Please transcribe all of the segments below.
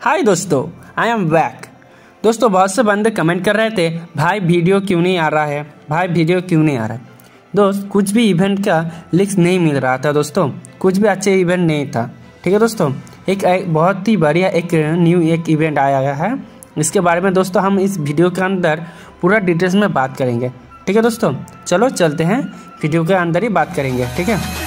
हाय दोस्तों I am back दोस्तों बहुत से बंदे कमेंट कर रहे थे भाई वीडियो क्यों नहीं आ रहा है भाई वीडियो क्यों नहीं आ रहा है दोस्त कुछ भी इवेंट का लिंक्स नहीं मिल रहा था दोस्तों कुछ भी अच्छे इवेंट नहीं था ठीक है दोस्तों एक, एक बहुत ही बढ़िया एक न्यू एक इवेंट आया गया है इसके बारे में दोस्तों हम इस वीडियो के अंदर पूरा डिटेल्स में बात करेंगे ठीक है दोस्तों चलो चलते हैं वीडियो के अंदर ही बात करेंगे ठीक है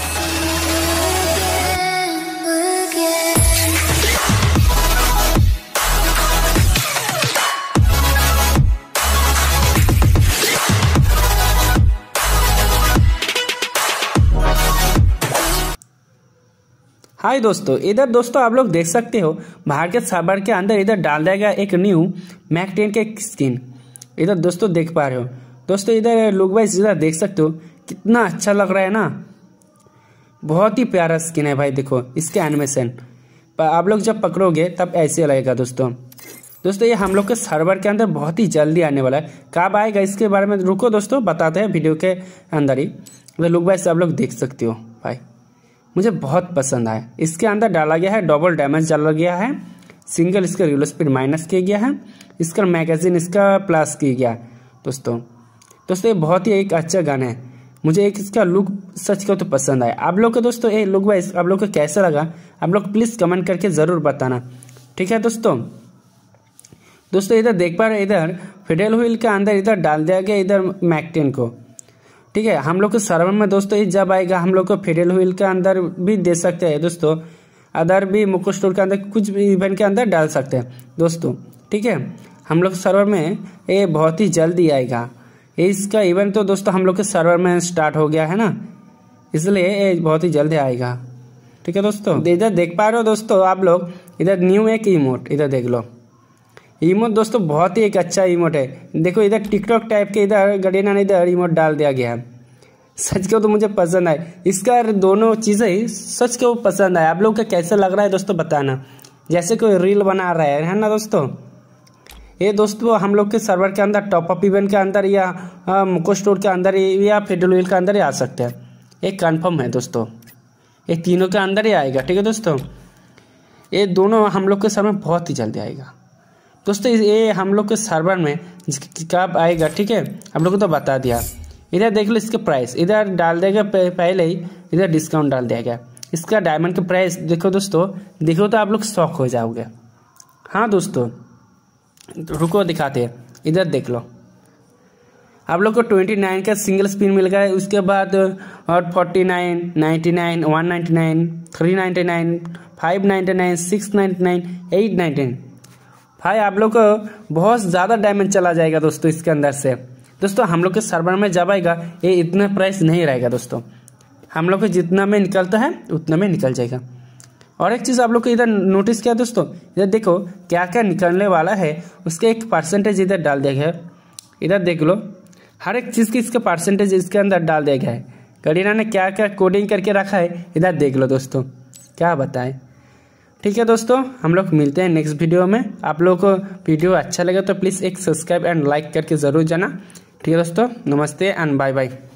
हाय दोस्तों इधर दोस्तों आप लोग देख सकते हो भारतीय साबर के अंदर इधर डाल दिया गया एक न्यू मैक टेन के स्किन इधर दोस्तों देख पा रहे हो दोस्तों इधर लुक वाइज इधर देख सकते हो कितना अच्छा लग रहा है ना बहुत ही प्यारा स्किन है भाई देखो इसके एनिमेशन आप लोग जब पकड़ोगे तब ऐसे लगेगा दोस्तों दोस्तों ये हम लोग के सर्वर के अंदर बहुत ही जल्दी आने वाला है कब आएगा इसके बारे में रुको दोस्तों बताते हैं वीडियो के अंदर ही लुक वाइज आप लोग देख सकते हो भाई मुझे बहुत पसंद आया इसके अंदर डाला गया है डबल डैमेज डाला गया है सिंगल इसका रिलो स्पीड माइनस किया गया है इसका मैगजीन इसका प्लस किया गया दोस्तों दोस्तों ये बहुत ही एक अच्छा गाना है मुझे एक इसका लुक सच का तो पसंद आया आप लोग को दोस्तों ये लुक वाइज आप लोग को कैसा लगा आप लोग प्लीज़ कमेंट करके ज़रूर बताना ठीक है दोस्तों दोस्तों इधर देख पा रहे इधर फिडेल व्हील के अंदर इधर डाल दिया गया इधर मैकटेन को ठीक है हम लोग को सर्वर में दोस्तों ये जब आएगा हम लोग को फेडरल व्हील के अंदर भी दे सकते हैं दोस्तों अदर भी मुको स्टोर के अंदर कुछ भी इवेंट के अंदर डाल सकते हैं दोस्तों ठीक है हम लोग सर्वर में ये बहुत ही जल्दी आएगा इसका इवेंट तो दोस्तों हम लोग के सर्वर में स्टार्ट हो गया है ना इसलिए ये बहुत ही जल्दी आएगा ठीक है दोस्तों इधर देख पा रहे हो दोस्तों आप लोग इधर न्यू एक इमोट इधर देख लो इमोट दोस्तों बहुत ही एक अच्छा इमोट है देखो इधर टिकटॉक टाइप के इधर गडेना ने इधर इमोट डाल दिया गया है सच के तो मुझे पसंद आए इसका दोनों चीज़ें ही सच के वो पसंद आए आप लोग का कैसा लग रहा है दोस्तों बताना जैसे कोई रील बना रहा है है ना दोस्तों ये दोस्तों हम लोग के सर्वर के अंदर टॉपअप इवेंट के अंदर या मुको स्टोर के अंदर या फेडल व्हील के अंदर ही आ सकते हैं ये कन्फर्म है दोस्तों ये तीनों के अंदर ही आएगा ठीक है दोस्तों ये दोनों हम लोग के सर्वर बहुत ही जल्दी आएगा दोस्तों ये हम लोग के सर्वर में कब आएगा ठीक है हम लोग को तो बता दिया इधर देख लो इसके प्राइस इधर डाल देगा पहले ही इधर डिस्काउंट डाल दिया गया इसका डायमंड का प्राइस देखो दोस्तों देखो तो आप लोग शौक हो जाओगे हाँ दोस्तों रुको दिखाते हैं इधर देख लो आप लोग को ट्वेंटी नाइन का सिंगल स्पिन मिल गया उसके बाद और forty nine ninety nine one ninety nine three ninety nine five ninety nine six ninety nine eight ninety nine भाई आप लोग को बहुत ज़्यादा डायमंड चला जाएगा दोस्तों इसके अंदर से दोस्तों हम लोग के सर्वर में जब आएगा ये इतना प्राइस नहीं रहेगा दोस्तों हम लोग को जितना में निकलता है उतना में निकल जाएगा और एक चीज़ आप लोग को इधर नोटिस किया दोस्तों इधर देखो क्या क्या निकलने वाला है उसके एक परसेंटेज इधर डाल दिया गया है इधर देख लो हर एक चीज़ की इसका परसेंटेज इसके अंदर डाल दिया गया है करीना ने क्या क्या कोडिंग करके रखा है इधर देख लो दोस्तों क्या बताएं ठीक है दोस्तों हम लोग मिलते हैं नेक्स्ट वीडियो में आप लोगों को वीडियो अच्छा लगे तो प्लीज़ एक सब्सक्राइब एंड लाइक करके ज़रूर जाना ठीक है दोस्तों नमस्ते एंड बाय बाय